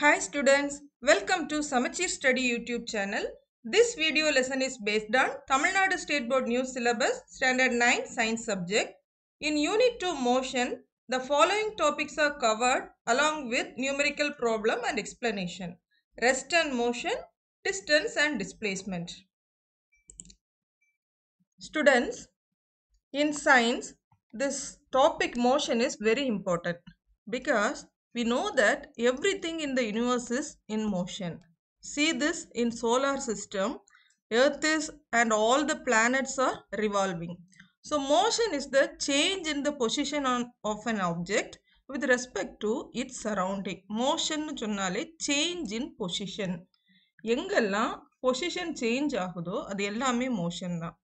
Hi students, welcome to Samachir Study YouTube channel. This video lesson is based on Tamil Nadu State Board New Syllabus Standard 9 Science subject. In Unit 2 Motion, the following topics are covered along with numerical problem and explanation. Rest and motion, distance and displacement. Students, in science, this topic motion is very important because we know that everything in the universe is in motion. See this in solar system. Earth is and all the planets are revolving. So motion is the change in the position on, of an object with respect to its surrounding. Motion சொன்னாலே change in position. எங்கெல்லாம் position change ஆகுதோ அது எல்லாமே motion தான்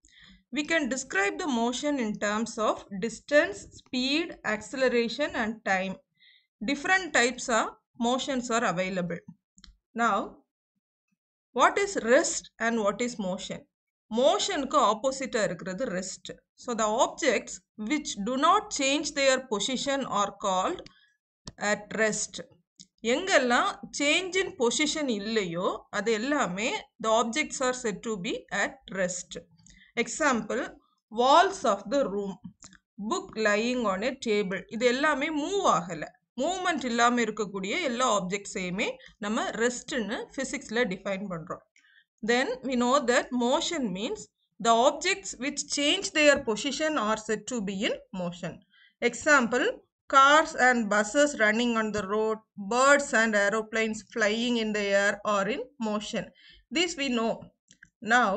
we can describe the motion in terms of distance, speed, acceleration and time different types of motions are available. Now, what is rest and what is motion? Motion ko opposite the rest. So, the objects which do not change their position are called at rest. Yengala change in position illayo, adellame the objects are said to be at rest. Example, walls of the room, book lying on a table, idellame move ahala. Movement இல்லாமல் இருக்கக்கூடிய எல்லா ஆப்ஜெக்ட்ஸையுமே நம்ம ரெஸ்ட்னு ஃபிசிக்ஸில் define பண்ணுறோம் then we know that motion means the objects which change their position are said to be in motion example cars and buses running on the road, birds and aeroplanes flying in the air or in motion. This we know. Now,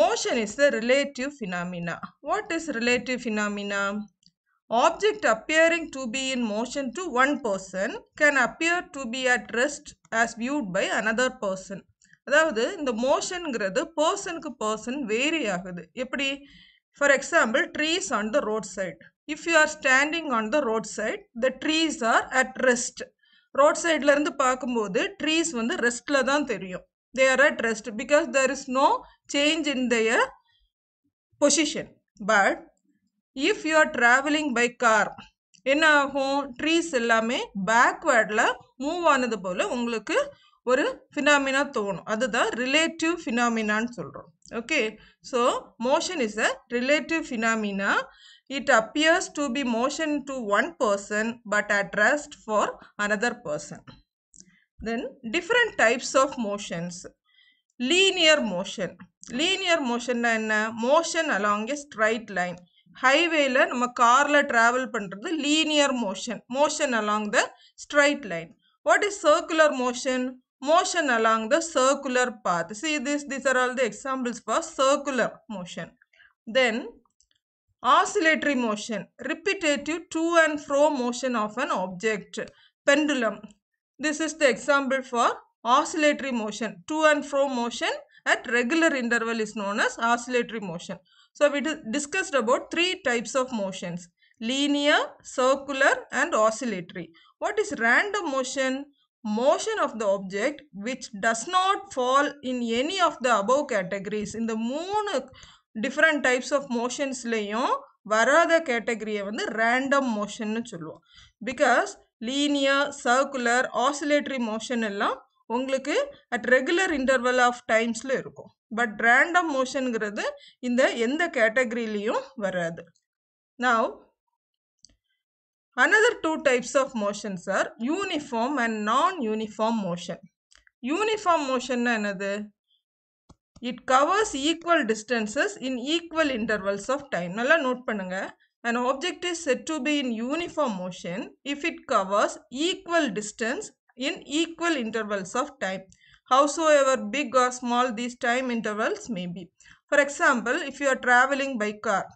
motion is the relative phenomena. What is relative phenomena? object appearing to be in motion to one person can appear to be at rest as viewed by another person அதாவது இந்த மோஷனுங்கிறது பர்சனுக்கு person vary ஆகுது எப்படி for example trees on the roadside if you are standing on the roadside the trees are at rest road சைட்லேருந்து பார்க்கும்போது trees வந்து ரெஸ்ட்டில் தான் தெரியும் they are at rest because there is no change in their position but if you are travelling by car என்ன ஆகும் trees எல்லாமே பேக்வேர்டில் move ஆனது போல் உங்களுக்கு ஒரு ஃபினாமினா தோணும் அதுதான் ரிலேட்டிவ் ஃபினாமினான்னு சொல்கிறோம் okay so motion is a relative phenomena it appears to be motion to one person but at rest for another person then different types of motions linear motion linear மோஷன்னா என்ன motion along a straight line ஹைவேல நம்ம கார்ல travel பண்றது linear motion motion along the straight line what is circular motion motion along the circular path see this this are all the examples for circular motion then oscillatory motion repetitive to and fro motion of an object pendulum this is the example for oscillatory motion to and fro motion at regular interval is known as oscillatory motion So we discussed about three types of motions linear, circular and oscillatory. What is random motion? Motion of the object which does not fall in any of the above categories. In the moon different types of motions layon varada category random the random motion. Because linear, circular, oscillatory motion at regular interval of times. But random மோஷனுங்கிறது இந்த எந்த கேட்டகரியிலையும் வராது now another two types of motions are uniform and non uniform motion uniform மோஷன்னா என்னது it covers equal distances in equal intervals of time நல்லா note பண்ணுங்க and object is said to be in uniform motion if it covers equal distance in equal intervals of time howsoever big or small these time intervals may be. For example, if you are traveling by car,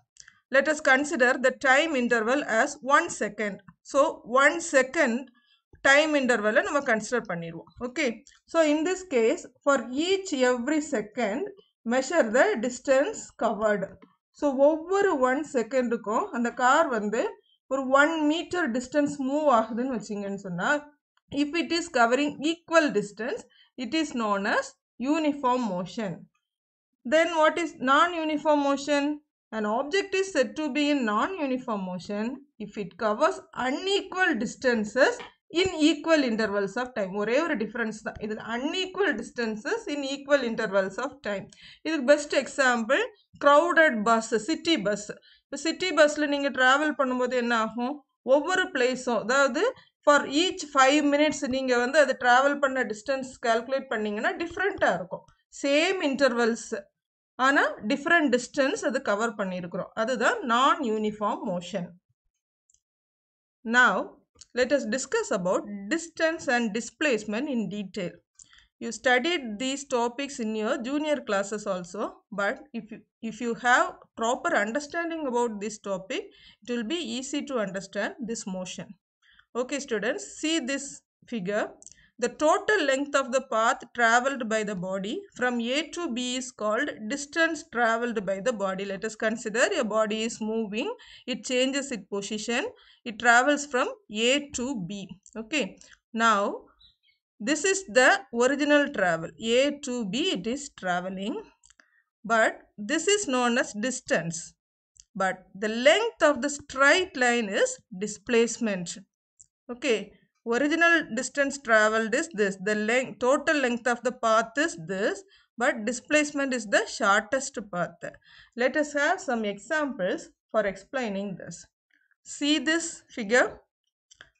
let us consider the time interval as 1 second. So, 1 second time interval நம்ம consider Okay. So, in this case, for each every second, measure the distance covered. So, go 1 the car. Car வந்து for 1 meter distance move ஆகுதுன்னு வச்சிங்கன்னு சொன்னா, if it is covering equal distance, It is known as uniform motion. Then what is non-uniform motion? An object is said to be in non-uniform motion if it covers unequal distances in equal intervals of time. ஒரே ஒரு difference தான் இதில் unequal distances in equal intervals of time. இதுக்கு best example crowded bus, city bus. இப்போ city busல நீங்கள் travel பண்ணும்போது என்ன ஆகும் ஒவ்வொரு பிளேஸும் அதாவது ஃபார் ஈச் ஃபைவ் மினிட்ஸ் நீங்கள் வந்து அது ட்ராவல் பண்ண டிஸ்டன்ஸ் கால்குலேட் பண்ணிங்கன்னா டிஃப்ரெண்ட்டாக இருக்கும் சேம் இன்டர்வல்ஸ் ஆனால் டிஃப்ரெண்ட் டிஸ்டன்ஸ் அது கவர் பண்ணியிருக்கிறோம் அதுதான் non uniform motion now let us discuss about distance and displacement in detail you studied these topics in your junior classes also but if if you have proper understanding about this topic it will be easy to understand this motion Okay students, see this figure. The total length of the path traveled by the body from A to B is called distance traveled by the body. Let us consider a body is moving, it changes its position, it travels from A to B. Okay. Now, this is the original travel. A to B it is traveling, but this is known as distance. But the length of the straight line is displacement. Okay, original distance traveled is this. The length, total length of the path is this, but displacement is the shortest path. Let us have some examples for explaining this. See this figure,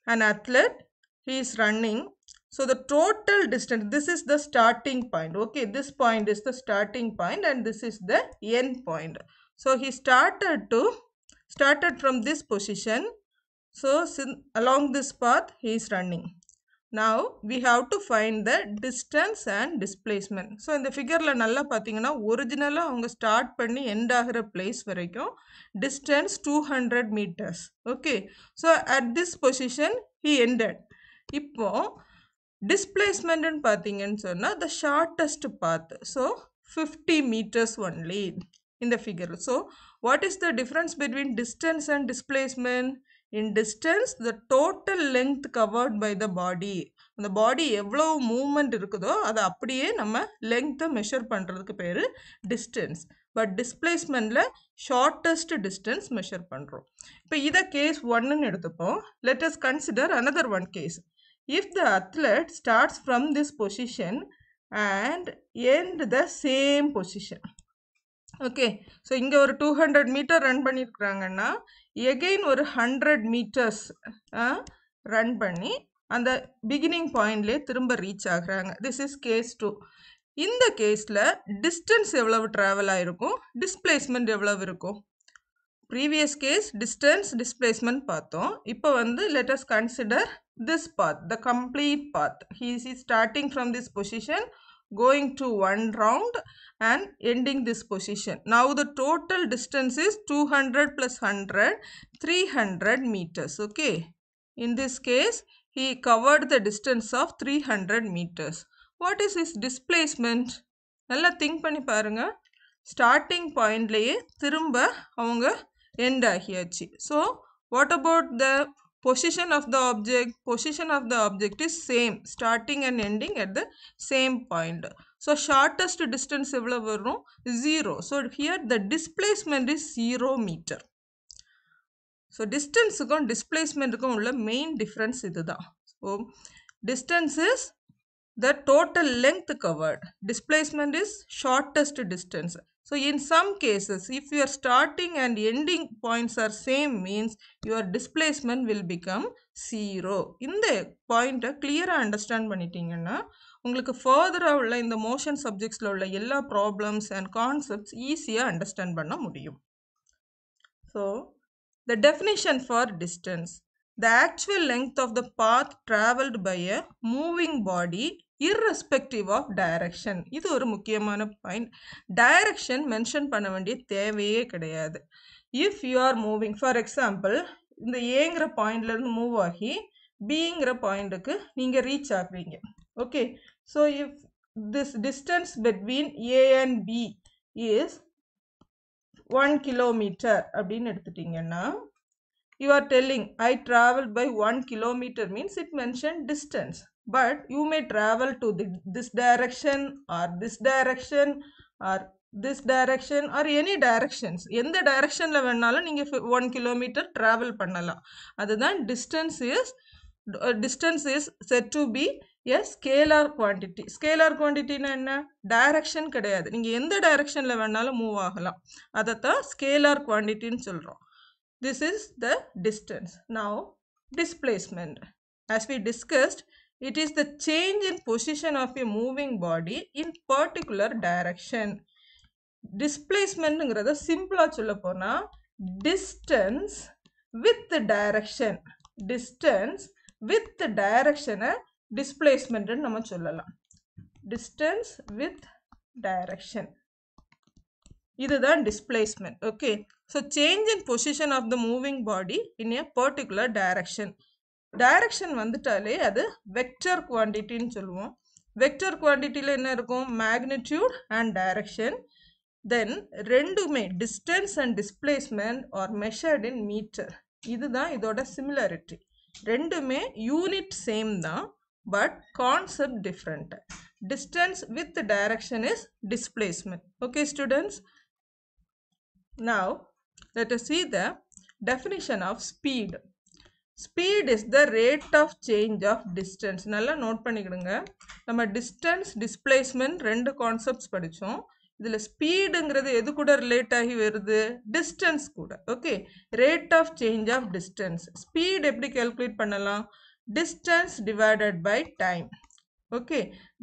an athlete, he is running. So the total distance, this is the starting point. Okay, this point is the starting point and this is the end point. So he started to started from this position So along this path he is running. Now we have to find the distance and displacement. So இந்த ஃபிகரில் நல்லா பார்த்தீங்கன்னா ஒரிஜினலாக அவங்க start பண்ணி end ஆகிற place வரைக்கும் distance two hundred meters okay so at this position he ended இப்போ டிஸ்பிளேஸ்மெண்ட்னு பார்த்தீங்கன்னு சொன்னால் the shortest path so fifty meters only இந்த figure so what is the difference between distance and displacement in distance the total length covered by the body அந்த body எவ்வளோ moment இருக்குதோ அதை அப்படியே நம்ம லெங்க்த்தை மெஷர் பண்ணுறதுக்கு பேர் டிஸ்டன்ஸ் பட் டிஸ்பிளேஸ்மெண்ட்டில் ஷார்ட்டஸ்ட் டிஸ்டன்ஸ் மெஷர் பண்ணுறோம் இப்போ இதை கேஸ் ஒன்னுன்னு எடுத்துப்போம் let's consider another one case if the athlete starts from this position and end the same position okay so இங்கே ஒரு டூ ஹண்ட்ரட் மீட்டர் ரன் பண்ணியிருக்கிறாங்கன்னா எகெயின் ஒரு ஹண்ட்ரட் மீட்டர்ஸ் ரன் பண்ணி அந்த பிகினிங் பாயிண்ட்லேயே திரும்ப ரீச் ஆகிறாங்க திஸ் இஸ் கேஸ் டூ இந்த கேஸில் டிஸ்டன்ஸ் எவ்வளவு ட்ராவல் ஆகிருக்கும் டிஸ்பிளேஸ்மெண்ட் எவ்வளவு இருக்கும் ப்ரீவியஸ் கேஸ் டிஸ்டன்ஸ் டிஸ்பிளேஸ்மெண்ட் பார்த்தோம் இப்போ வந்து let us consider this path the complete path his is starting from this position going to one round and ending this position. Now the total distance is 200 plus 100, 300 meters. Okay. In this case, he covered the distance of 300 meters. What is his displacement? நல்லா think பண்ணி பாருங்க starting பாயிண்ட்லேயே திரும்ப அவங்க end ஆகியாச்சு So what about the position of the object position of the object is same starting and ending at the same point so shortest distance எவ்வளவு வரும் 0 so here the displacement is 0 meter so distance க்கும் displacement க்கும் the main difference இதுதான் so distance is the total length covered displacement is shortest distance So in some cases, if your starting and ending points are same means your displacement will become 0. இந்த point clear understand பண்ணிட்டீங்கன்னா உங்களுக்கு further உள்ள இந்த motion subjects உள்ள எல்லா problems and concepts easy understand பண்ண முடியும். So, the definition for distance. The actual length of the path traveled by a moving body irrespective of direction இது ஒரு முக்கியமான பாயிண்ட் டைரக்ஷன் மென்ஷன் பண்ண வேண்டிய தேவையே கிடையாது if you are moving for example இந்த ஏங்கிற பாயிண்ட்லேருந்து மூவ் ஆகி பிங்கிற பாயிண்ட்டுக்கு நீங்கள் ரீச் ஆகுறீங்க okay so if this distance between A and B is one kilometre அப்படின்னு எடுத்துட்டிங்கன்னா you are telling I travel by one kilometre means it mention distance but you may travel to the, this direction or this direction or this direction or any directions எந்த directionல வேணாலும் நீங்கள் one kilometre travel பண்ணலாம் அதுதான் distance is distance is said to be a scalar quantity scalar quantityனா என்ன direction கிடையாது நீங்கள் எந்த directionல வேணாலும் மூவ் ஆகலாம் அதைத்தான் scalar quantity quantityன்னு சொல்கிறோம் this is the distance now displacement as we discussed It is the change in position of a moving body in particular direction. டிஸ்பிளேஸ்மெண்ட்டுங்கிறத சிம்பிளாக சொல்ல போனால் distance with direction distance with டைரக்ஷனை டிஸ்பிளேஸ்மெண்ட்டுன்னு நம்ம சொல்லலாம் டிஸ்டன்ஸ் வித் டைரக்ஷன் இதுதான் displacement okay so change in position of the moving body in a particular direction direction வந்துட்டாலே அது வெக்டர் குவான்டிட்டின்னு சொல்லுவோம் வெக்டர் குவான்டிட்டியில் என்ன இருக்கும் மேக்னிடியூட் அண்ட் டைரக்ஷன் தென் ரெண்டுமே distance and displacement are measured in metre இதுதான் இதோட similarity ரெண்டுமே யூனிட் சேம் தான் but concept different distance with direction is displacement okay students now let see the definition of speed speed is the rate of change of distance நல்லா note பண்ணிக்கிடுங்க நம்ம distance displacement ரெண்டு concepts படித்தோம் இதில் ஸ்பீடுங்கிறது எது கூட ரிலேட்டாகி வருது டிஸ்டன்ஸ் கூட okay rate of change of distance speed எப்படி calculate பண்ணலாம் distance divided by time okay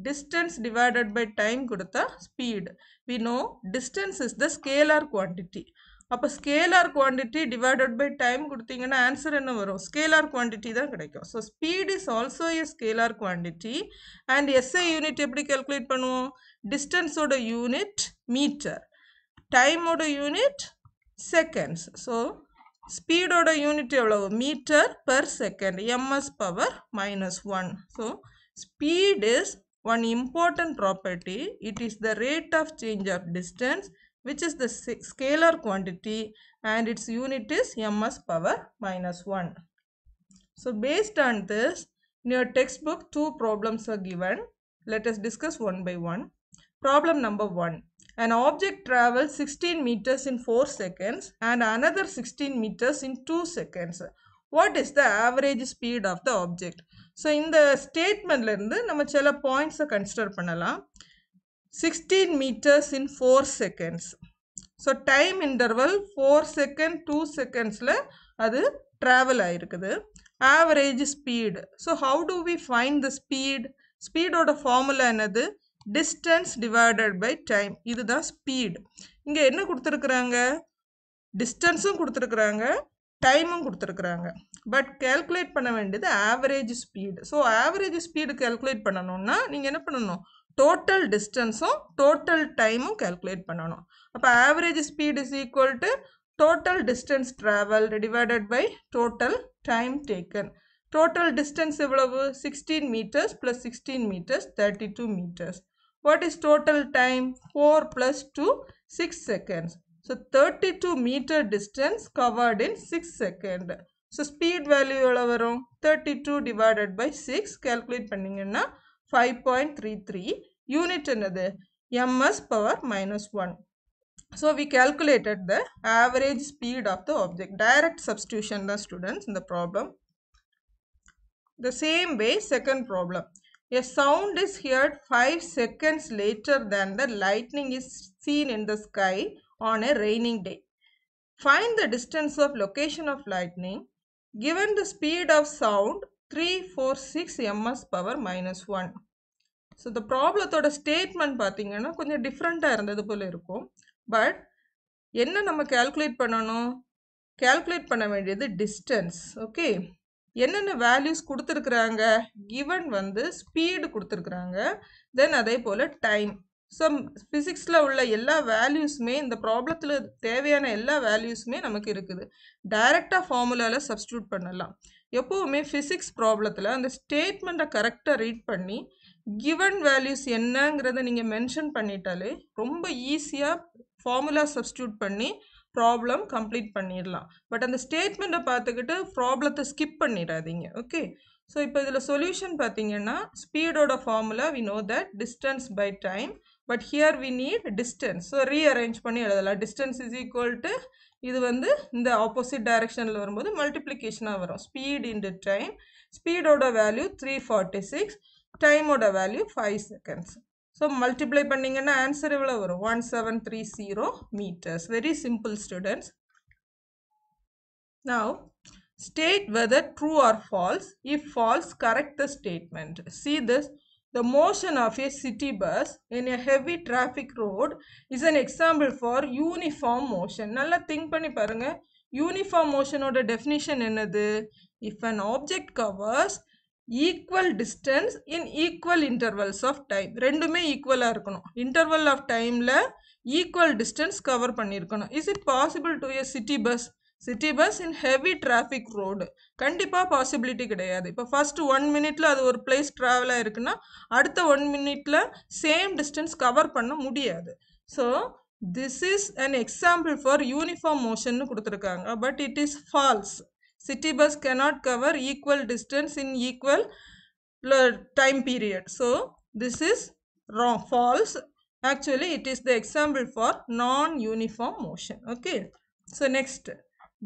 distance divided by time கொடுத்தா speed we know distance is the scalar quantity அப்போ scalar quantity divided by time கொடுத்தீங்கன்னா answer என்ன வரும் scalar quantity தான் கிடைக்கும் so speed is also a scalar quantity and SI unit எப்படி calculate பண்ணுவோம் டிஸ்டன்ஸோட யூனிட் மீட்டர் டைமோட யூனிட் செகண்ட்ஸ் ஸோ ஸ்பீடோட யூனிட் எவ்வளவு metre per second MS power minus one so speed is one important property it is the rate of change of distance which is the scalar quantity and its unit is ms power minus 1. So based on this, in your textbook two problems are given. Let us discuss one by one. Problem number 1. An object travels 16 meters in 4 seconds and another 16 meters in 2 seconds. What is the average speed of the object? So in the statement, நம்ம சில பாயிண்ட்ஸை consider பண்ணலாம் 16 meters in 4 seconds. So, time interval 4 second 2 secondsல அது travel ஆயிருக்குது. Average speed. So, how do we find the speed? Speed ஓட formula என்னது? Distance divided by time. இதுதான் speed. இங்க என்ன குடுத்திருக்கிறாங்க? Distance குடுத்திருக்கிறாங்க. டைமும் கொடுத்துருக்குறாங்க பட் கேல்குலேட் பண்ண வேண்டியது average speed so average speed calculate பண்ணணும்னா நீங்கள் என்ன பண்ணணும் டோட்டல் டிஸ்டன்ஸும் டோட்டல் டைமும் கேல்குலேட் பண்ணணும் அப்போ average speed is equal to total distance travel divided by total time taken total distance எவ்வளவு sixteen metres plus sixteen metres thirty two metres what is total time four plus two six seconds so thirty two metre distance covered in six second so speed value எவ்வளோ வரும் thirty two divided by six calculate பண்ணிங்கன்னா 5.33 unit Another, three unit ms power minus 1. So we calculated the average speed of the object. Direct substitution the students in the problem. The same way second problem. A sound is heard 5 seconds later than the lightning is seen in the sky on a raining day. Find the distance of location of lightning. Given the speed of sound 346 ms power minus 1. So, the ப்ராப்ளத்தோட statement பார்த்தீங்கன்னா கொஞ்சம் டிஃப்ரெண்ட்டாக இருந்தது போல் இருக்கும் but என்ன நம்ம calculate பண்ணணும் calculate பண்ண வேண்டியது டிஸ்டன்ஸ் ஓகே என்னென்ன வேல்யூஸ் கொடுத்துருக்குறாங்க கிவன் வந்து ஸ்பீடு கொடுத்துருக்குறாங்க தென் அதே போல் டைம் ஸோ ஃபிசிக்ஸில் உள்ள எல்லா வேல்யூஸுமே இந்த ப்ராப்ளத்தில் தேவையான எல்லா வேல்யூஸுமே நமக்கு இருக்குது டைரெக்டாக ஃபார்முலாவில் சப்ஸ்டியூட் பண்ணலாம் எப்போவுமே ஃபிசிக்ஸ் ப்ராப்ளத்தில் அந்த ஸ்டேட்மெண்ட்டை கரெக்டாக ரீட் பண்ணி கிவன் வேல்யூஸ் என்னங்கிறத நீங்கள் மென்ஷன் பண்ணிட்டாலே ரொம்ப ஈஸியாக ஃபார்முலா சப்ஸ்டியூட் பண்ணி ப்ராப்ளம் கம்ப்ளீட் பண்ணிடலாம் பட் அந்த ஸ்டேட்மெண்ட்டை பார்த்துக்கிட்டு ப்ராப்ளத்தை ஸ்கிப் பண்ணிடாதீங்க ஓகே ஸோ இப்போ இதில் சொல்யூஷன் பார்த்தீங்கன்னா ஸ்பீடோட formula we know that distance by time but here we need distance so rearrange பண்ணி எழுதலாம் டிஸ்டன்ஸ் is equal to, இது வந்து இந்த ஆப்போசிட் directionல வரும்போது மல்டிப்ளிகேஷனாக வரும் ஸ்பீட் இன்டு டைம் ஸ்பீடோட வேல்யூ த்ரீ ஃபார்ட்டி சிக்ஸ் டைமோட value five seconds so multiply பண்ணீங்கன்னா ஆன்சர் இவள வரும் one seven three simple metres very simple students State whether true or false. If false, correct the statement. See this. The motion of a city bus in a heavy traffic road is an example for uniform motion. நல்லா think பண்ணி பாருங்க uniform motion ஓட definition என்னது if an object covers equal distance in equal intervals of time ரெண்டுமே ஈக்குவலாக இருக்கணும் interval of timeல equal distance cover பண்ணியிருக்கணும் is it possible to a city bus city bus in heavy traffic road கண்டிப்பாக possibility கிடையாது இப்போ first one மினிட்ல அது ஒரு பிளேஸ் ட்ராவல் ஆயிருக்குன்னா அடுத்த ஒன் மினிட்ல சேம் டிஸ்டன்ஸ் கவர் பண்ண முடியாது so this is an example for uniform motion கொடுத்துருக்காங்க but it is false city bus cannot cover equal distance in equal time period so this is ரா false actually it is the example for non uniform motion okay so next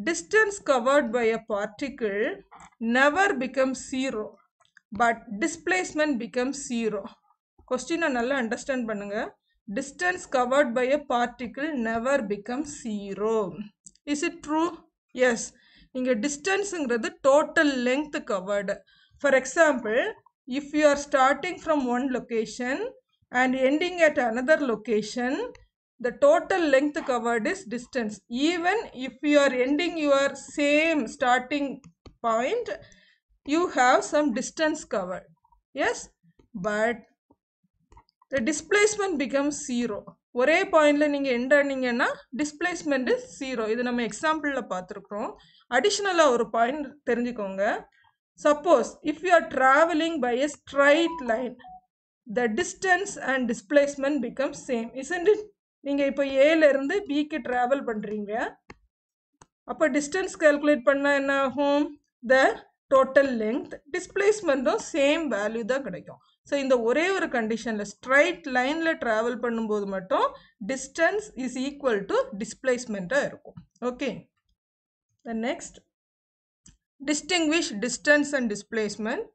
distance covered by a particle never becomes zero but displacement becomes zero. கொஸ்டினை நல்லா understand பண்ணுங்க distance covered by a particle never becomes zero. Is it true? Yes. இங்க distanceங்கிறது total length covered. For example, if you are starting from one location and ending at another location, the total length covered is distance. Even if you are ending your same starting point, you have some distance covered. Yes, but the displacement becomes 0. ஒரே பாயிண்டில் நீங்கள் end ஆனீங்கன்னா displacement zero இது நம்ம எக்ஸாம்பிளில் பார்த்துருக்குறோம் அடிஷ்னலாக ஒரு point தெரிஞ்சுக்கோங்க suppose if you are travelling by a straight line the distance and displacement become same isn't it நீங்கள் இப்போ ஏலேருந்து பிக்கு ட்ராவல் பண்ணுறீங்க அப்போ டிஸ்டன்ஸ் கேல்குலேட் பண்ணால் என்ன ஆகும் த டோட்டல் லெங்த் டிஸ்பிளேஸ்மெண்ட்டும் சேம் வேல்யூ தான் கிடைக்கும் ஸோ இந்த ஒரே ஒரு கண்டிஷனில் ஸ்ட்ரைட் லைனில் ட்ராவல் பண்ணும்போது மட்டும் டிஸ்டன்ஸ் இஸ் ஈக்குவல் டு டிஸ்பிளேஸ்மெண்ட்டாக இருக்கும் okay the next distinguish distance and displacement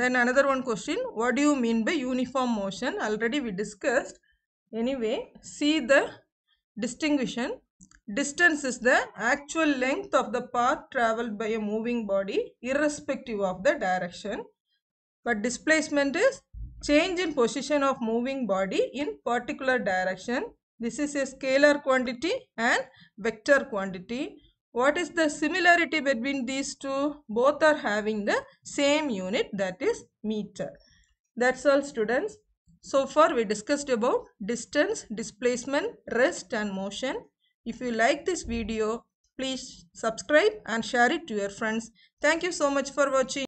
then another one question what you mean by uniform motion already we discussed Anyway, see the distinction. Distance is the actual length of the path traveled by a moving body irrespective of the direction. But displacement is change in position of moving body in particular direction. This is a scalar quantity and vector quantity. What is the similarity between these two? Both are having the same unit that is meter. That's all students. So far we discussed about distance, displacement, rest and motion. If you like this video, please subscribe and share it to your friends. Thank you so much for watching.